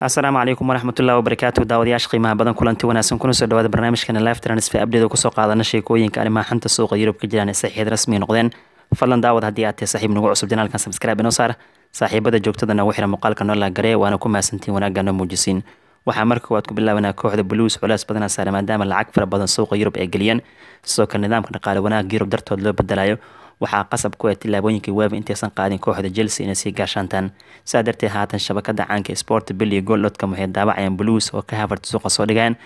asalaamu calaykum waraxmatullahi wabarakaatu daawadayaasha qiimaha badan kulanti wanaagsan kuna soo dhawaada barnaamijkana live transfer abdeeda kusoo qaadana sheekooyinka arrimaha xanta suuqa yurub ka jiraan ee saxiid rasmi noqdeen fadlan daawad haddii aad tahay saaxiib nagu cusub janaalkan subscribe inoo saar saaxiibada joogtadana nagu xira muuqaalka noola garee waana ku mahadsantiin wanaagga noo muujisiin waxaa marka koowaad ku bilaabanaa kooxda buluus culays badana saara maadaama lacag fara badan suuqa yurub ay geliyeen sidoo kale nidaamka dhaqaale wanaag yurub dartood loo bedelayo waxaa qasab ku ah tillaabooyinkii weaba intaysan qaadin kooxda chelsea inay sii gaashaantaan sidaa darteed haatan shabakada caanka sport billy goldcom waxay daawacayaan blues oo ka havard suuqa soo dhigeen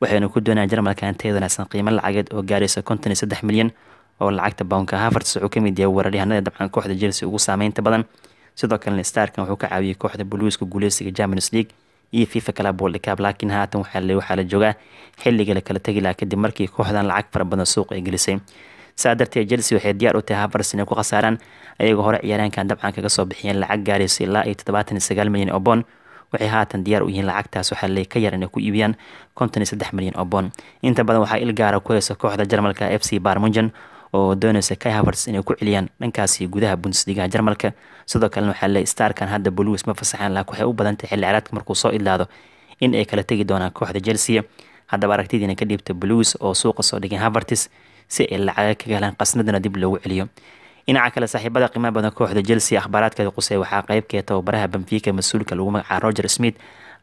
waxayna ku doonayaan jarmalka hanteed wanaagsan qiimo lacageed oo gaaraysa konton iyo saddex milyan oo lacagta bownka havertz wuxuu ka mid yahay weeraryahanada dabcan kooxda chelsea ugu saameynta badan sidoo kalena starkan wuxuu ka caawiyey kooxda buluuska guuleysiga champions league iyo fifa calabol cab laakiin haatan waxaa la joogaa xilliga la kala tegi laha kadib markii kooxdan lacag fara badan suuqa ay gelisay saa darteed chelsea waxay diyaar u tahay havertz inay ku khasaaraan ayagoo hore ciyaaraankan dabcan kaga soo bixiyeen lacag gaaraysa ah ilaa iyo toddobaatan sagaal milyan oo bond waxay haatan diyaar u yihiin lacagtaas waxaa leey ka yar inay ku iibiyaan konton iyo saddex milyan oo bond inta badan waxaa ilgaara ah ku haysa kooxda jarmalka f c barmungen oo doonaysa kai havertz inay ku celiyaan dhankaasi gudaha bundesligaha jarmalka sidoo kalena waxaa leey starkan hadda blues ma fasaxaan laak waxay u badantay xilli caraadka markuu soo idlaado in ay kala tegi doonaan kooxda chelsea haddaba aragtidiina ka dhiibta blues oo suuqa soo dhigay havertz si ay lacaga kaga helaan qasnadana dib loogu celiyo dhinaca kale saaxiibada qiimaha badan kooxda chelsea akhbaaraadkeeda qusey waxaa qeybkee tababaraha benfica mas-uulka lagu magacaaba roger smith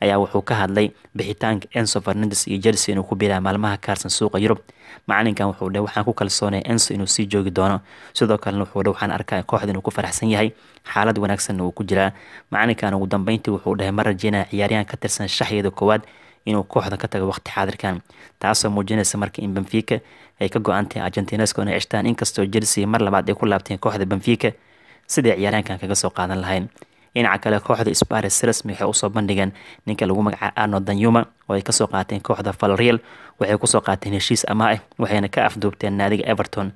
ayaa wuxuu ka hadlay bixitaanka enso fernandes iyo chelsea inuu ku biilaa maalmaha kaarsan suuqa yurub macalinkan wuxuu dheh waxaan ku kalsoonay enso inuu sii joogi doono sidoo kalena wuxuu dheh waxaan arkaa kooxda inuu ku faraxsan yahay xaalad wanaagsanna uu ku jiraa macalinkan ugu dambeyntii wuxuu dhahay ma rajeynaya ciyaaryahan ka tirsan shaxyada koowaad inuu kooxda ka tago waqti xaadirkan taasoo muujinaysa marka in benfica ay ka go-antay argentinesco inay cishtaan inkastoo chelsea mar labaad ay ku laabteen kooxda benfica siday ciyaaryaankan kaga soo qaadan lahayn dhinaca kale kooxda spari sresmi waxay usoo bandhigeen ninka lagu magacaabo arno danyuma oo ay kasoo qaateen kooxda valriel waxay kusoo qaateen heshiis amaa ah waxayna ka afduubteen naadiga everton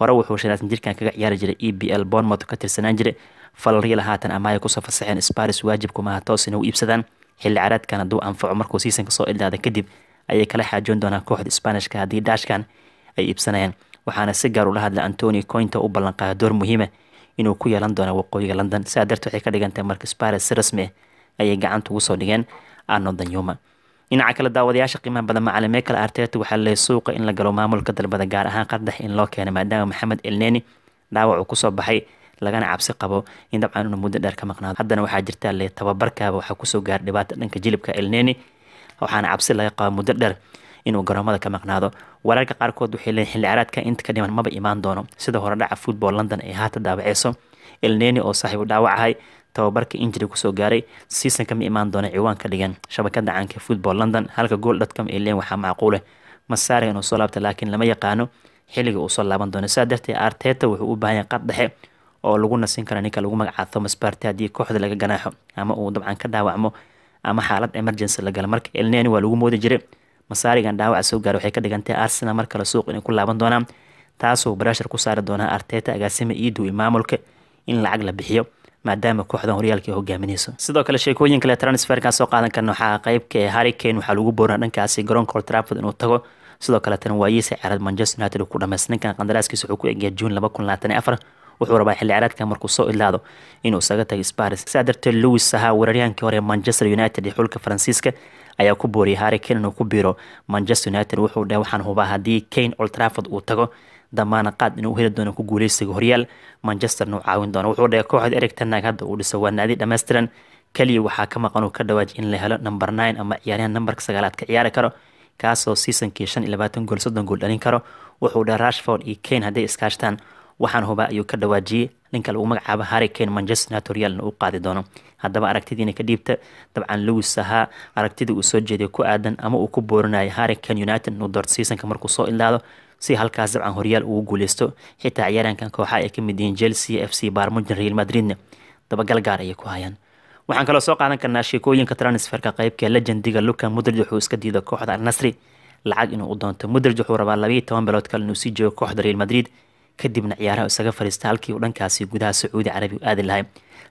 hore wuxuu shanaatan jirkan kaga ciyaari jiray e b l bournemouth ka tirsanaan jiray valriel haatan amaya kusoo fasaxeen sparis waajibkumaha toosina u iibsadaan xilli caraadkan haduu anfaco markuu siisanka soo ildaada kadib ayay kala xaajoon doonaan kooxda sbaanishka haddii dhaashkan ay iibsanayaan waxaana si gaar ula hadla antoni coynta u ballanqaada door muhiima ah inuu ku yeelan doona waqooyiga london sidaa darteed waxay ka dhigantahay marka baris si rasmi ah ayay gacanta ugu soo dhigeen arno danyuma dhinaca kale daawadayaasha qiimaha badan macalin michael arteta waxaa laleeyahy suuqa in la galo maamulka dalbada gaar ahaan qardax in loo keena maadaama maxamed elneni dhaawac uu kusoo baxay lagana cabsi qabo in dabcan una muddo dheer ka maqnaado haddana waxaa jirta le tababarkaaba waxaa kusoo gaara dhibaata dhanka jilibka elneni waxaana cabsi laga qaba muddo dheer inuu garoomada ka maqnaado wararka qaarkood waxay leeyiin xilli caraadka inta ka dhiman maba imaan doono sida hore football london ay haata daabaceyso elneni oo saaxiibu dhaawacahay tababarka injiri kusoo gaaray seasonka ma imaan doono ciwaan dhigan shabakada caanka football london halka gool dadkam ay leeyiin waxaa macquule eh. masaare inuu soo laabta laakiin lama yaqaano xilliga uu soo laaban doono sidaa darteed arteta wuxuu u baahan qad dhexe oo lagu nasin kara ninka lagu magacaabo thomas barty haddii kooxda laga ganaaxo ama uu dabcan ka dhaawacmo ama xaalad emergency la galo marka elneni waa lagu moodi jiray masaarigan dhaawaca soo gaara waxay ka dhigantay arsenal mar kale suuq inay ku laaban doonaan taasoo barashar ku saari doonaa arteta agaasima iidu iyo maamulka in lacag la bixiyo maadaama kooxdan horyaalka hogaaminayso sidoo kale sheekooyin kale transferkan soo qaadan karna waxaa qeybka ee ah harricane waxaa lagu boornaa dhankaasi garoonka old trafford inuu tago sidoo kale waayiisa ceerad manchester united uu ku dhamaystay ninkan qandaraaskiisa wuxuu ku egyaa june laba kun labaatan iyo afar wuxuu rabaa xilli caraadka markuu soo idlaado inuu isaga tago sparis sidaa darteed lowis ahaa weeraryaankii hore manchester united iyo xulka faransiiska ayaa ku booriyay harry kane inuu ku biiro manchester united wuxuu dheh waxaan hubaa haddii kane oltraford uu tago damaana qaad inuu heli doono ku guuleysiga horyaal manchesterna u caawin doono wuxuu dheh kooxda erigtanag hadda uu dhiso waa naadi dhammaystiran kaliya waxaa ka maqan uu ka dhawaaji in la helo number nine ama ciyaaryahan nambarka sagaalaad ka ciyaari karo kaasoo seasonkii shan iyo labaatan gool soddon gool dhalin karo wuxuu dheh rashford iyo kane hadday iskaashtaan waxaan hubaa ayuu ka dhawaajiyey ninka lagu magacaabo harricane manchester natorialna uu qaadi doono haddaba aragtidiina ka dhiibta dabcan lewis ahaa aragtida uu soo jeeday ku aadan ama uu ku boorinayo harricane united inuu doorto seasonka markuu soo ilaado si halkaas dabcan horyaal ugu guuleysto xitaa ciyaarankan kooxa ay ka mid yihiin chelsea f c barmujan real madridna dabagal gaar ayay ku hayaan waxaan kaloo soo qaadan karnaa sheekooyinka transferka qeybka legendiga luka mudrid wuxuu iska diido kooxda al lacag inuu u doonto mudrid wuxuu rabaa labayo toban bilood kale inuu sii joogo kooxda real madrid kadibna ciyaaraha isaga fariista halkii uu dhankaasi gudaha sacuudi carabi aadi lahay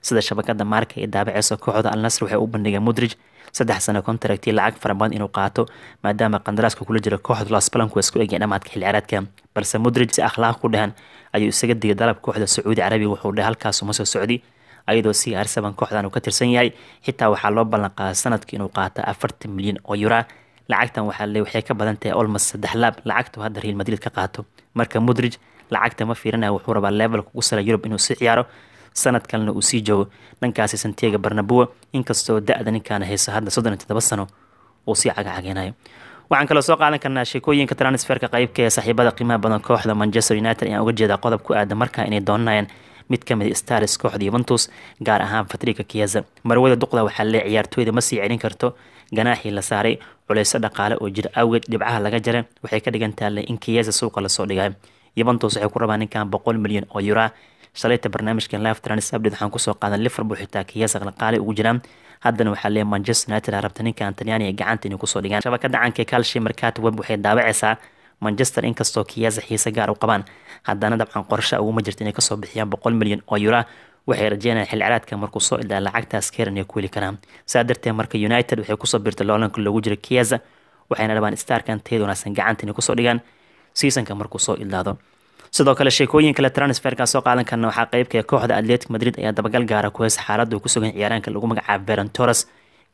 sida shabakada maarka ee daabaceysa kooxda alnasr waxay u bandhigeen mudrij saddex sano kontaragtii lacag fara inuu qaato maadaama qandaraaska kula jira kooxda los isku egeen dhammaadka xilli ciyaareedka balse mudrij si akhlaaq ku dhahan ayuu isaga digay dalab kooxda sacuudi carabiga wuxuu dhahay halkaasu ma soo socdi ayadoo si arsaban kooxdan uu ka tirsan yahay xitaa waxaa loo ballanqaaday sanadkii inuu qaato afartan milyan oo yura lacagtan waxaa le waxay ka badan tahay olmos saddex laab lacagtuu hadda riil madrid ka qaato marka mudrij lacagta ma fiirinaya wuxuu rabaa levelka ugu sara yurub inuu sii ciyaaro sanad uu sii joogo dhankaasi santiaga barnabua inkastoo da-da ninkaana hayso hadda soddon iyo todoba sano uu sii cagacageynayo waxaan kaloo soo qaadan karnaa sheekooyinka transferka qeybka ee saaxiibada qiimaha badan kooxda manchester united ayaan uga jeedaa qodob ku aada markaa inay doonanayaan mid ka mid ah stars kooxda yuventus gaar ahaan fatriga kiyaza marwada duqda waxaa lee ciyaartooyda ma sii celin karto ganaaxii la saaray culeyso dhaqaale oo jira awgeed dhibcaha laga jara waxay ka dhigan taale in kiyaza suuqa lasoo dhigayo yuventus waxay ku rabaa ninkan boqol milyan oo yuraa shalayta barnaamijkan live trans update waxaan kusoo qaadan liverpool xitaa kiyaas aqlaqaali ugu jiraan haddana waxaa leeyahay manchester united rabta ninkan talyaani ee gacanta inay kusoo dhigaan shabakadda caanka calshi markaat web waxay daawacaysaa manchester inkastoo kiyaasa xiise gaar u qabaan haddana dabcan qorshe uguma jirta inay kasoo bixiyaan boqol milyan oo yuraa waxay rajeynayaan xil markuu soo ildaa lacagtaas keran ay ku heli karaan saa darteed marka united waxay kusoo biirtay loolanka loogu jira kiyaasa waxayna rabaan starkan tayada wanaagsan gacanta inay kusoo dhigaan seasonka markuu soo idlaado sidoo kale sheekooyin kale transferka soo qaadan karna waxaa qeybka ah kooxda atletic madrid ayaa dabagal gaara ku heysa xaaladda uu kusugan ciyaaraanka lagu magacaabo beron torres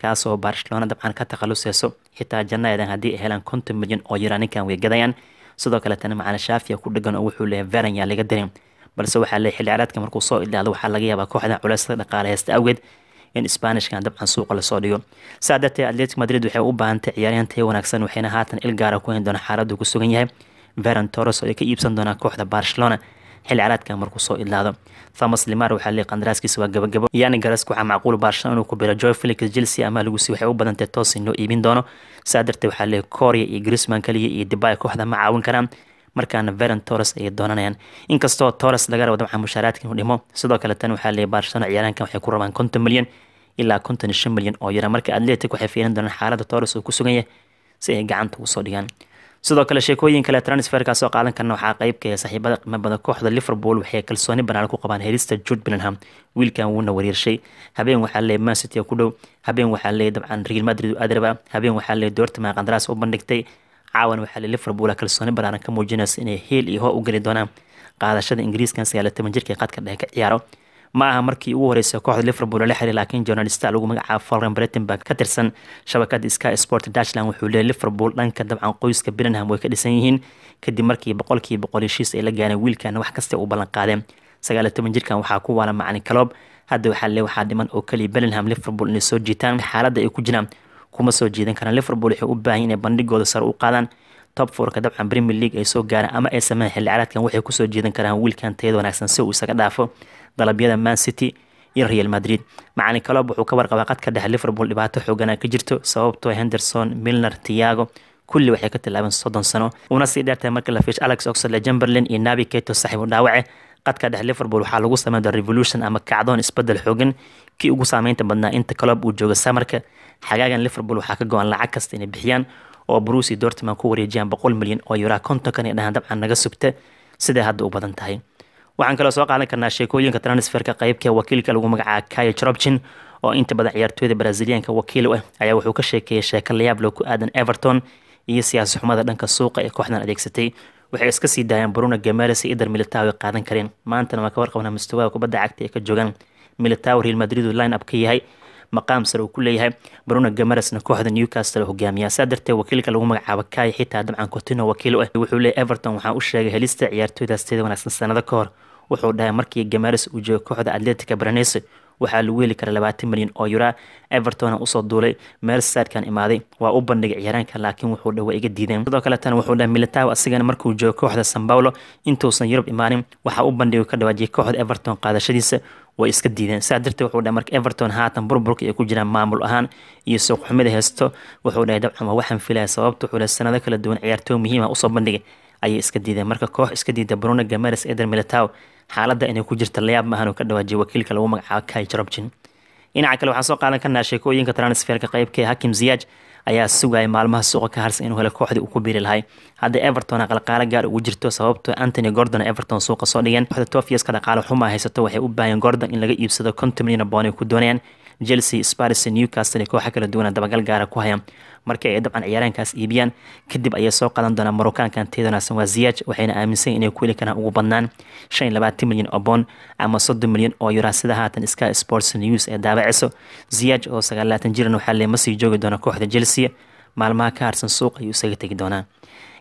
kaasoo barcelona dabcan ka takhaluseyso xitaa janaadan haddii ay helaan konton milyan oo yara ninkan way gadayaan sidoo kale tani macana shaafia ku dhagan oo wuxuu leeyahay veran yaa laga darin balse waxaa leey xilli ciyaareedka markuu soo idlaado waxaa laga yaabaa kooxda culayska dhaqaaleheysta awgeed in sbaanishkan dabcan suuqa lasoo dhigo saa darteed atletic madrid waxay u baahantay ciyaaryahan wanaagsan waxayna haatan il ku hayn doona xaaladdu ku sugan yahay veran toros oo ay ka iibsan doonaan kooxda barcelona xilli caraadka markuu soo idlaado thomas limar waxaa leey qandaraaskiisa waa gabagabo yani garesk waxaa macquul barcelona inuu ku biro joy felix chelsea ama lagusi waxay u badantay toosi loo iibin doono saa darteed waxaa leey korea iyo grisman kaliya iyo dibay kooxda ma caawin karaan markaana veron torres ayay doonanayaan inkastoo torres laga rabo dabcan mushaaraadka inuu dhimo sidoo kale waxaa leey barcelona ciyaarankan waxay ku rabaan konton milyan ilaa konton shan milyan oo yara marka atletic waxay fiirin doonaan xaalada torres oo ku suganya si ay gacanta ugu soo dhigaan sidoo kale sheekooyin kale transferka soo qaadan karna waxaa qeyb ka saaxiibada qiimo badan kooxda liverpool waxay kalsooni banaal ku qabaan helista jude bellingham wiilkan wuuna wariirshay habeen waxaa leey mancity ku dhow habeen waxaa leey dabcan real madrid adraba habeen waxaa leey dortmund qandaraas u bandhigtay caawan waxaa leey liverpool kalsooni banaal ka muujinaysa inay heel iyo hoo u geli doonaan qaadashada ingiriiskan sagaal toban jirka qadka dhexe ka ciyaaro ma aha markii ugu horreysay kooxda liverpool lala xiray laakiin journalista lagu magacaabo falren bretenberg ka tirsan shabakada sky sport dutchland wuxuu leeyay liverpool dhanka dabcan qoyska birenham way ka dhisan yihiin kadib markii boqolkiiba boqol heshiis ay la gaareen wiilkana wax kasta u ballan sagaal toban jirkan waxaa ku waalan macalin kaloob hadda waxaa le waxaa dhiman oo keliya birenham liverpool inay soo jiitaan xaaladda ay ku jiraan kuma soo jiidan karaan liverpool waxay u baahan inay bandhigooda sare u qaadaan top fourka dabcan premier league ay soo gaaraan ama ay sameeyaan xilli caraadkan waxay kusoo jiidan karaan wiilkan tayada wanaagsan si uu isaga dhaafo dalabyada man city iyo real madrid macalin kalob wuxuu ka warqabaa qadka dhexe liverpool dhibaato xoogan ka jirto sababtoo ah henderson milner tiago kulli waxay ka tilaaben soddon sano una sii dheertahay marka lafiish alex oxley chamberlain iyo nabi keto saaxiibu dhaawace qadka dhexe liverpool waxaa lagu sameyn doona revolution ama kacdoon isbedel xoogan kii ugu saameynta badnaa inta kalob uu jooga samarka xagaagan liverpool waxaa ka go-an lacag kasta inay bixiyaan oo bruce dortman ku wareejiyaan boqol milyan oo yuraa kontonkan ay dhahaan dabcan naga subta siday hadda u badan tahay waxaan kaloo soo qaadan karnaa sheekooyinka transferka qeybkae wakiilka lagu magacaaba kayo jorobjin oo inta badan ciyaartooyda braziliyanka wakiil u ah ayaa wuxuu ka sheekeeyay sheeko layaablo ku aadan everton iyo siyaasi xumada dhanka suuqa ee kooxdan adeegsatay waxay iska sii daayeen bruno gamales iyo ider militaw ay qaadan kareen maantana waan ka warqabnaa mustawaha kubadda cagta ee ka joogaan militaw real madrid line up ka yahay maqaam sare uu ku leeyahay bruno gamarasna kooxda newcastle hogaamiyaa saa darteed wakiilka lagu magacaabo kay xitaa dabcan cotino wakiil u ah wuxuu leeyahy everton waxaa u sheegay helista ciyaartooydaas wanaagsan sanado ka hor wuxuu dhahay markii gamares uu joogo kooxda atletica baranese waxaa lagu heli kara labaatan milyan oo yura evertona usoo duulay mersadkan imaaday waa u bandhigay ciyaaraanka laakiin wuxuu dha waa iga diideen sidoo kaleetana wuxuu dhaha militaw asigana markuu joogo kooxda san paulo intuusan yurub imaanin waxaa u bandhigay ka dhawaajiyay kooxda everton qaadashadiisa way iska diideen saa darteed wuxuu dhahay marka everton haatan burburka ay ku jiraan maamul ahaan iyo suuqxumida heysto wuxuu dhahay dabcan waa waxaan filaya sababta wuxuu dhahay sanado kala duwan ciyaartooy muhiima ah usoo bandhigay ayay iska diideen marka koox iska diida bruno gamares eder militao xaalada inay ku jirta layaab maahan oo ka dhawaajiyay wakiilka lagu magacaabo kai jorobjin dhinaca kale waxaan soo qaadan karnaa sheekooyinka transfeerka qeybka ee hakim ziyaaj ayaa sugaya maalmaha suuqa ka harsan inuu hele kooxdii uu ku biiri lahay hadda everton qalqaalo gaar ugu jirto sababto ah antony gordon everton suuqa soo dhigeen kooxda tofiaska dhaqaale xumaa haysato waxay u baahayeen gordon in laga iibsado konton milyan oo ay ku doonayaan chelsea spars newcastle kooxa kala duwana dabagal gaara ku haya markii ay dabcan ciyaaraankaas iibiyaan kadib ayay soo qaadan doonaa marokaankan teedanaasan waa ziyaaj waxayna aaminsan inay ku heli karaan ugu badnaan milyan oo boond ama soddon milyan oo yuraa sida haatan iska sports news ee daabaciso ziyaaj oo sagaallaatan jiran ah, waxaa le ma joogi doona kooxda chelsea maalmaha ka harsan suuq ayuu isaga tegi doonaa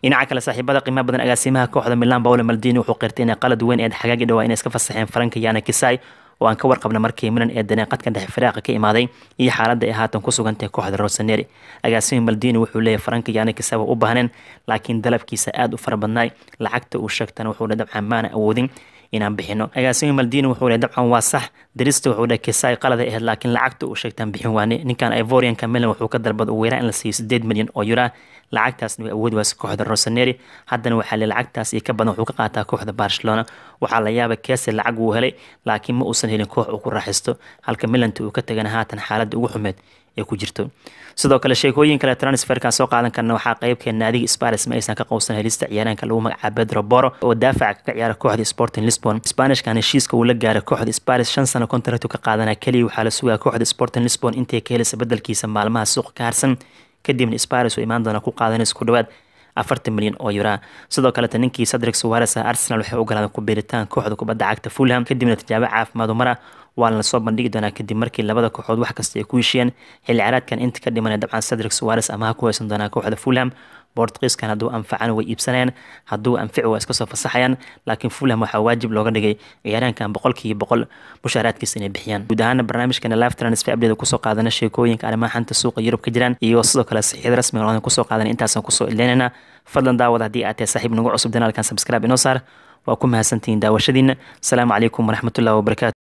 dhinaca kale saaxiibada qiimaha badan agaasimaha kooxda milan paolo maldini wuxuu qirtay inay qalad weyn ee xagaagi dhawaa inay iska fasaxeen faranka yana kisai oo aan ka warqabna markii milan ee daneeqadka dhexe firaaqa ka imaaday iyo xaaladda ay haatan ku sugantahay kooxda rosaneri agaasimi maldini wuxuu leeyahy faranka yaani kasaba u baahneen laakiin dalabkiisa aada u fara badnaay lacagta uu sheegtana wuxuu dabcan maana awoodin inaan bixino agaasimo maldiin wuxuu leh dabcan waa sax darista wuxuu leh kisaay qalada ahayd laakiin lacagta uu sheegtaan bixin waane ninkan ivorianka milan wuxuu ka dalbad uu weeraa in la siiyo sideed milyan oo yuraa lacagtaasna way awoodi waase kooxda rosaneri haddana waxaa le lacagtaas iyo ka badan wuxuu ka qaataa kooxda barcelona waxaa la yaaba kese lacag wuu helay laakiin ma uusan helin koox uu ku raaxisto halka milanta uu ka tagana haatan xaaladda ugu xumeed ay ku jirto sidoo kale sheekooyin kale transferkan soo qaadan karna waxaa qeyb qeybkeena adiga spanis ma aysan ka qowsan helista ciyaaraanka lagu magacaa bedro boro oo daafaca ka ciyaara kooxda sporting lisbon spanishkan heshiiska uu la gaaray kooxda spanis shan sano kontaratu ka qaadanaa keliya waxaa la sugaa kooxda sporting lisbon intay ka helisa beddelkiisa maalmaha suuq ka harsan kadibna spanis oo imaan doona ku qaadanaysa ku dhawaad afartan milyan oo yuraa sidoo kaleta ninkii sadrig suwares ah arsenal waxay u galaan ku biiritaan kooxda kubadda cagta fulham kadibna tijaabo caafimaad caafimaadu mara waana soo bandhigi doonaa kadib markii labada kooxood wax kasta ay ku heshiyeen xilli caraadkan inta ka dhimanee dabcan sadrig suwares amaha ku haysan doonaa kooxda fulham bortkiiskan hadduu anfacan way iibsanayaan hadduu anfici waa iska soo fasaxayaan laakiin fulham waxaa waajib looga dhigay ciyaaraankan boqolkiiba boqol mushaaraadkiisa inay bixiyaan guud ahaana barnaamijkana live transfer update kusoo qaadana sheekooyinka arrimaha xanta suuqa yurub ka jiraan iyo sidoo kale saxiixyada rasmiga oodan kusoo qaadana intaasaan kusoo ileynayna fadlan daawad haddii aad tahay saaxiib nagu cusub danaalkan subscribe inoo saar waa ku mahadsantihiin daawashadiina asalaamu calaykum waraxmatullahi wabarakatu